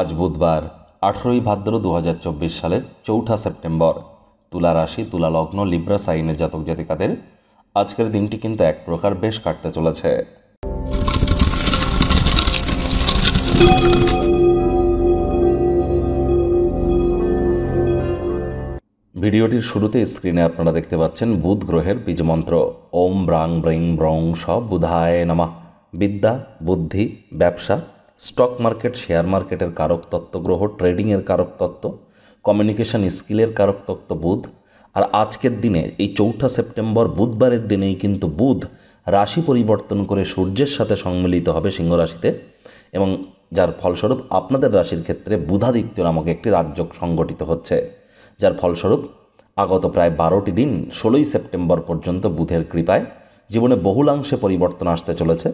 আজ বুধবার আঠেরোই ভাদ্র দু সালের চৌঠা সেপ্টেম্বর তুলা রাশি তুলা লগ্ন লিব্রা সাইনের জাতক জাতিকাদের আজকের দিনটি কিন্তু এক প্রকার বেশ কাটতে চলেছে ভিডিওটির শুরুতে স্ক্রিনে আপনারা দেখতে পাচ্ছেন বুধ গ্রহের বীজমন্ত্র ওম ব্রাং ব্রিং ব্রং সব বুধায় নমা বিদ্যা বুদ্ধি ব্যবসা স্টক মার্কেট শেয়ার মার্কেটের কারক তত্ত্ব গ্রহ ট্রেডিংয়ের কারক তত্ত্ব কমিউনিকেশন স্কিলের কারক তত্ত্ব বুধ আর আজকের দিনে এই চৌঠা সেপ্টেম্বর বুধবারের দিনেই কিন্তু বুধ রাশি পরিবর্তন করে সূর্যের সাথে সম্মিলিত হবে সিংহ রাশিতে এবং যার ফলস্বরূপ আপনাদের রাশির ক্ষেত্রে বুধাদিত্য নামক একটি রাজ্য সংগঠিত হচ্ছে যার ফলস্বরূপ আগত প্রায় বারোটি দিন ষোলোই সেপ্টেম্বর পর্যন্ত বুধের কৃপায় জীবনে বহুলাংশে পরিবর্তন আসতে চলেছে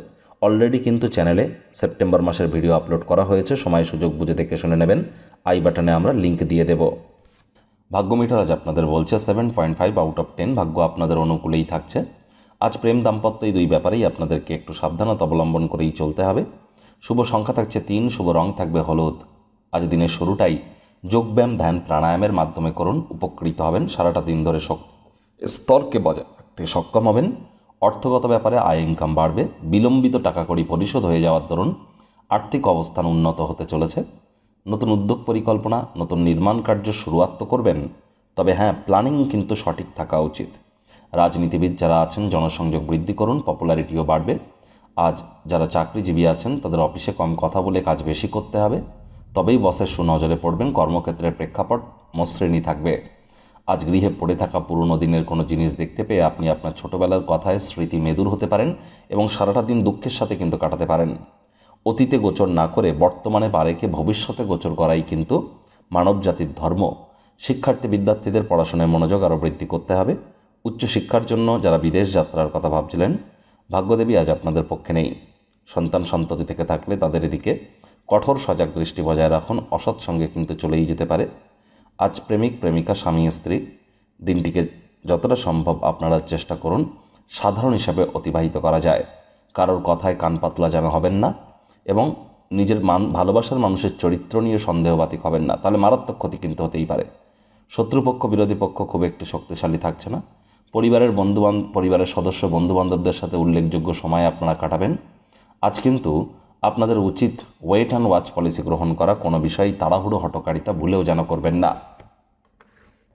অলরেডি কিন্তু চ্যানেলে সেপ্টেম্বর মাসের ভিডিও আপলোড করা হয়েছে সময় সুযোগ বুঝে দেখে শুনে নেবেন আই বাটনে আমরা লিঙ্ক দিয়ে দেব ভাগ্য মিটার আজ আপনাদের বলছে seven point five out of ten ভাগ্য আপনাদের অনুকূলেই থাকছে আজ প্রেম দাম্পত্য এই দুই ব্যাপারেই আপনাদেরকে একটু সাবধানতা অবলম্বন করেই চলতে হবে শুভ সংখ্যা থাকছে তিন শুভ রং থাকবে হলুদ আজ দিনের শুরুটাই যোগব্যায়াম ধ্যান প্রাণায়ামের মাধ্যমে করুন উপকৃত হবেন সারাটা দিন ধরে স্তরকে বজায় রাখতে সক্ষম হবেন অর্থগত ব্যাপারে আয় ইনকাম বাড়বে বিলম্বিত টাকা করি পরিশোধ হয়ে যাওয়ার দরুন আর্থিক অবস্থান উন্নত হতে চলেছে নতুন উদ্যোগ পরিকল্পনা নতুন নির্মাণ কার্য শুরুয়াত তো করবেন তবে হ্যাঁ প্ল্যানিং কিন্তু সঠিক থাকা উচিত রাজনীতিবিদ যারা আছেন জনসংযোগ বৃদ্ধি করুন পপুলারিটিও বাড়বে আজ যারা চাকরিজীবী আছেন তাদের অফিসে কম কথা বলে কাজ বেশি করতে হবে তবেই বসের সুনজরে পড়বেন কর্মক্ষেত্রের প্রেক্ষাপট মসৃণী থাকবে আজ গৃহে পড়ে থাকা পুরনো দিনের কোনো জিনিস দেখতে পেয়ে আপনি আপনার ছোটবেলার কথায় স্মৃতি মেদুর হতে পারেন এবং সারাটা দিন দুঃখের সাথে কিন্তু কাটাতে পারেন অতীতে গোচর না করে বর্তমানে বারেকে ভবিষ্যতে গোচর করাই কিন্তু মানব জাতির ধর্ম শিক্ষার্থী বিদ্যার্থীদের পড়াশোনায় মনোযোগ আরও বৃদ্ধি করতে হবে উচ্চশিক্ষার জন্য যারা বিদেশ যাত্রার কথা ভাবছিলেন ভাগ্যদেবী আজ আপনাদের পক্ষে নেই সন্তান সন্ততি থেকে থাকলে তাদের এদিকে কঠোর সজাগ দৃষ্টি বজায় রাখুন অসৎ সঙ্গে কিন্তু চলেই যেতে পারে আজ প্রেমিক প্রেমিকা স্বামী স্ত্রী দিনটিকে যতটা সম্ভব আপনারা চেষ্টা করুন সাধারণ হিসাবে অতিবাহিত করা যায় কারোর কথায় কান পাতলা যেন হবেন না এবং নিজের মান ভালোবাসার মানুষের চরিত্র নিয়ে সন্দেহবাতিক হবেন না তাহলে মারাত্মক ক্ষতি কিন্তু হতেই পারে শত্রুপক্ষ বিরোধী পক্ষ খুব একটি শক্তিশালী থাকছে না পরিবারের বন্ধুবান্ধ পরিবারের সদস্য বন্ধুবান্ধবদের সাথে উল্লেখযোগ্য সময় আপনারা কাটাবেন আজ কিন্তু আপনাদের উচিত ওয়েট অ্যান্ড ওয়াচ পলিসি গ্রহণ করা কোনো বিষয়ে তাড়াহুড়ো হটকারিতা ভুলেও যেন করবেন না